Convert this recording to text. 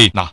에이 나